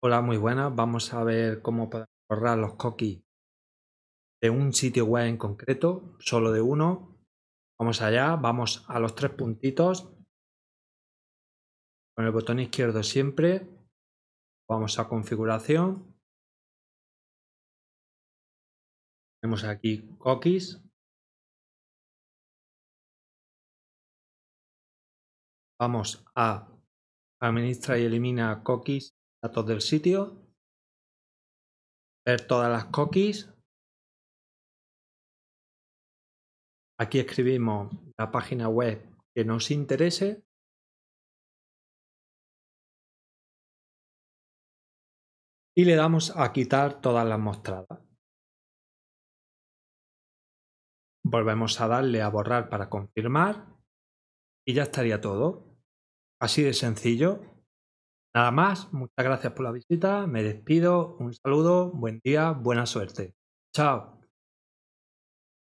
Hola, muy buenas. Vamos a ver cómo podemos borrar los cookies de un sitio web en concreto, solo de uno. Vamos allá, vamos a los tres puntitos. Con el botón izquierdo siempre. Vamos a configuración. Tenemos aquí cookies. Vamos a administrar y elimina cookies datos del sitio, ver todas las cookies. Aquí escribimos la página web que nos interese. Y le damos a quitar todas las mostradas. Volvemos a darle a borrar para confirmar. Y ya estaría todo. Así de sencillo. Nada más, muchas gracias por la visita, me despido, un saludo, buen día, buena suerte. Chao.